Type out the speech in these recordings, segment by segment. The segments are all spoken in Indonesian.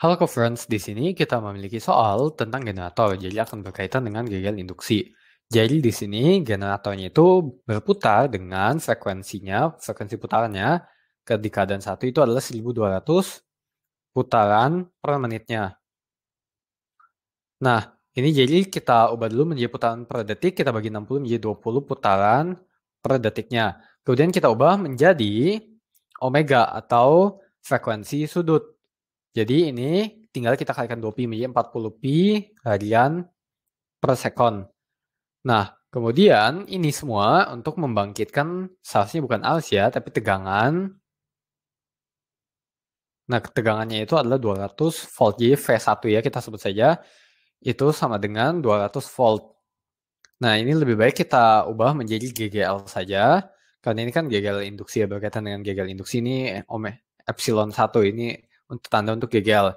Halo Conference, di sini kita memiliki soal tentang generator, jadi akan berkaitan dengan gagal induksi. Jadi di sini generatornya itu berputar dengan frekuensinya, frekuensi putarannya di keadaan satu itu adalah 1200 putaran per menitnya. Nah, ini jadi kita ubah dulu menjadi putaran per detik, kita bagi 60 menjadi 20 putaran per detiknya. Kemudian kita ubah menjadi omega atau frekuensi sudut. Jadi ini tinggal kita kalikan 2pi menjadi 40pi radian per second. Nah, kemudian ini semua untuk membangkitkan salesnya bukan als ya, tapi tegangan. Nah, tegangannya itu adalah 200 volt. Jadi V1 ya kita sebut saja itu sama dengan 200 volt. Nah, ini lebih baik kita ubah menjadi GGL saja. Karena ini kan GGL induksi ya, berkaitan dengan GGL induksi ini eh, omeh epsilon 1 ini untuk tanda untuk ggl,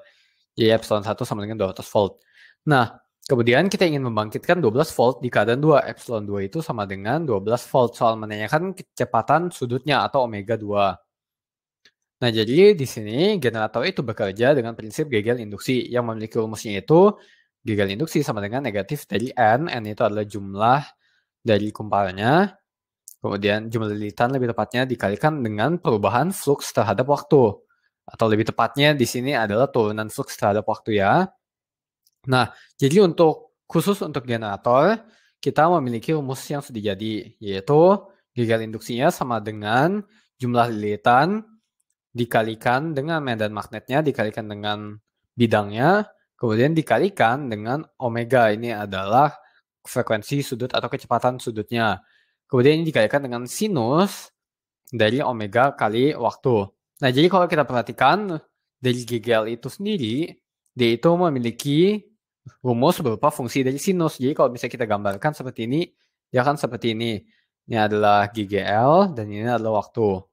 Jadi epsilon 1 sama dengan 200 volt. Nah, kemudian kita ingin membangkitkan 12 volt di keadaan 2. Epsilon 2 itu sama dengan 12 volt. Soal menanyakan kecepatan sudutnya atau omega 2. Nah, jadi di sini generator itu bekerja dengan prinsip ggl induksi yang memiliki rumusnya itu ggl induksi sama dengan negatif dari N. N itu adalah jumlah dari kumparnya, Kemudian jumlah lilitan lebih tepatnya dikalikan dengan perubahan flux terhadap waktu atau lebih tepatnya di sini adalah turunan flux terhadap waktu ya. Nah, jadi untuk khusus untuk generator, kita memiliki rumus yang sudah jadi, yaitu gigal induksinya sama dengan jumlah lilitan dikalikan dengan medan magnetnya, dikalikan dengan bidangnya, kemudian dikalikan dengan omega. Ini adalah frekuensi sudut atau kecepatan sudutnya. Kemudian ini dikalikan dengan sinus dari omega kali waktu. Nah, jadi kalau kita perhatikan dari GGL itu sendiri, dia itu memiliki rumus berupa fungsi dari sinus. Jadi kalau bisa kita gambarkan seperti ini, ya kan seperti ini. Ini adalah GGL dan ini adalah waktu.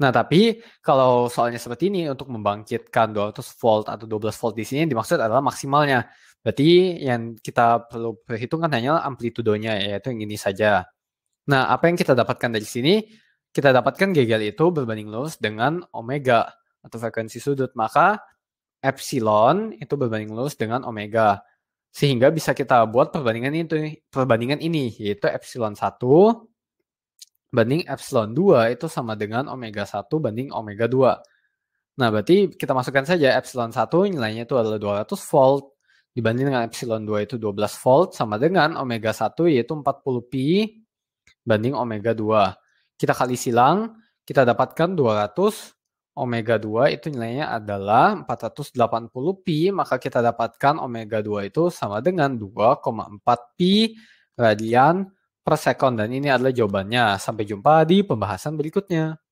Nah, tapi kalau soalnya seperti ini untuk membangkitkan 200 volt atau 12 volt di sini dimaksud adalah maksimalnya. Berarti yang kita perlu perhitungkan hanya amplitudonya yaitu yang ini saja. Nah, apa yang kita dapatkan dari sini? kita dapatkan gagal itu berbanding lurus dengan omega atau frekuensi sudut. Maka epsilon itu berbanding lurus dengan omega. Sehingga bisa kita buat perbandingan ini perbandingan ini yaitu epsilon 1 banding epsilon 2 itu sama dengan omega 1 banding omega 2. Nah, berarti kita masukkan saja epsilon 1 nilainya itu adalah 200 volt dibanding dengan epsilon 2 itu 12 volt sama dengan omega 1 yaitu 40 pi banding omega 2. Kita kali silang, kita dapatkan 200 omega 2 itu nilainya adalah 480 pi, maka kita dapatkan omega 2 itu sama dengan 2,4 pi radian per second dan ini adalah jawabannya. Sampai jumpa di pembahasan berikutnya.